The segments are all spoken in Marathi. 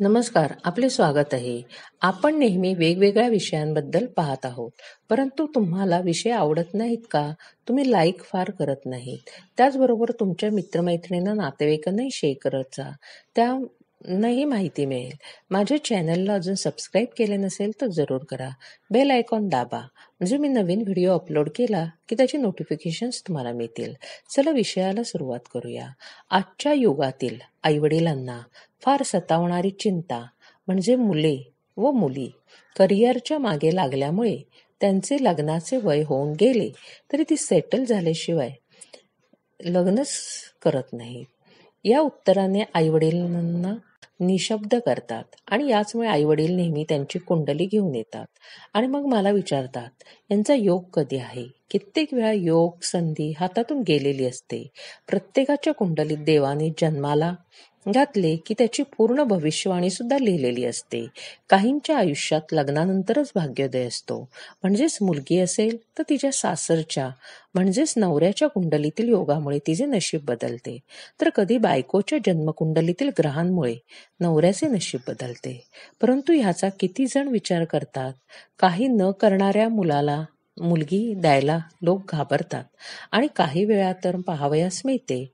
नमस्कार आपले स्वागत आहे आपण नेहमी वेगवेगळ्या विषयांबद्दल पाहत आहोत परंतु तुम्हाला विषय आवडत नाहीत का तुम्ही लाईक फार करत नाहीत त्याचबरोबर तुमच्या मित्रमैत्रिणींना नातेवाईकांनाही शेअर करत जा त्या नाही माहिती मिळेल माझ्या चॅनलला अजून सबस्क्राईब केले नसेल तर जरूर करा बेल आयकॉन दाबा म्हणजे मी नवीन व्हिडिओ अपलोड केला की त्याची नोटिफिकेशन्स तुम्हाला मिळतील चला विषयाला सुरुवात करूया आजच्या युगातील आईवडिलांना फार सतावणारी चिंता म्हणजे मुले व मुली करिअरच्या मागे लागल्यामुळे त्यांचे लग्नाचे वय होऊन गेले तरी ती सेटल झाल्याशिवाय लग्नच करत नाही या उत्तराने आईवडिलांना निशब्द करतात आणि याचमुळे आईवडील नेहमी त्यांची कुंडली घेऊन येतात आणि मग मला विचारतात यांचा योग कधी आहे कित्येक वेळा योग संधी हातातून गेलेली असते प्रत्येकाच्या कुंडलीत देवाने जन्माला घातले की त्याची पूर्ण भविष्यवाणी सुद्धा लिहिलेली असते काहींच्या आयुष्यात लग्नानंतरच भाग्योदय असतो म्हणजेच मुलगी असेल तर तिच्या सासरच्या म्हणजेच नवऱ्याच्या कुंडलीतील योगामुळे तिचे नशीब बदलते तर कधी बायकोच्या जन्मकुंडलीतील ग्रहांमुळे नवऱ्याचे नशीब बदलते परंतु ह्याचा किती जण विचार करतात काही न करणाऱ्या मुलाला मुलगी द्यायला लोक घाबरतात आणि काही वेळा तर पाहावयास मिळते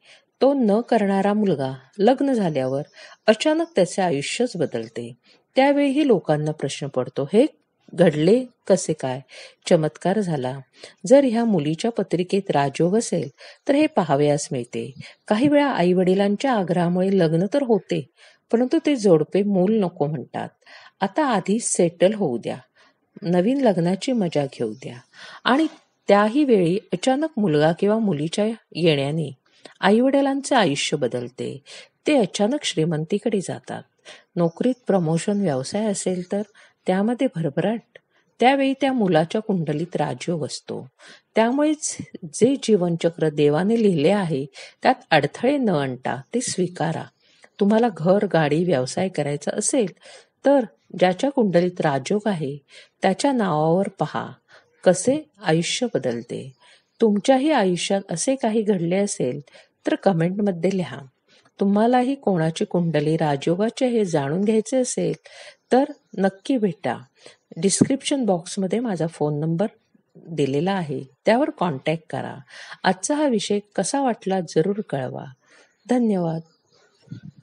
तो न करणारा मुलगा लग्न झाल्यावर अचानक त्याचे आयुष्यच बदलते त्यावेळीही लोकांना प्रश्न पडतो हे घडले कसे काय चमत्कार झाला जर ह्या मुलीच्या पत्रिकेत राजयोग असेल तर हे पाहावयास मिळते काही वेळा आई वडिलांच्या आग्रहामुळे लग्न तर होते परंतु ते जोडपे मूल नको म्हणतात आता आधी सेटल होऊ द्या नवीन लग्नाची मजा घेऊ द्या आणि त्याही वेळी अचानक मुलगा किंवा मुलीच्या येण्याने आईवडिलांचे आयुष्य बदलते ते अचानक श्रीमंतीकडे जातात नोकरीत प्रमोशन व्यवसाय असेल तर त्यामध्ये भरभराट त्यावेळी त्या मुलाच्या कुंडलीत राजयोग असतो त्यामुळेच जे जीवनचक्र देवाने लिहिले आहे त्यात अडथळे न आणता ते स्वीकारा तुम्हाला घर गाडी व्यवसाय करायचा असेल तर ज्याच्या कुंडलीत राजयोग आहे त्याच्या नावावर पहा कसे आयुष्य बदलते तुमच्याही आयुष्यात असे काही घडले असेल तर कमेंटमध्ये लिहा तुम्हालाही कोणाची कुंडली राजयोगाचे हे जाणून घ्यायचे असेल तर नक्की भेटा डिस्क्रिप्शन बॉक्समध्ये माझा फोन नंबर दिलेला आहे त्यावर कॉन्टॅक्ट करा आजचा हा विषय कसा वाटला जरूर कळवा धन्यवाद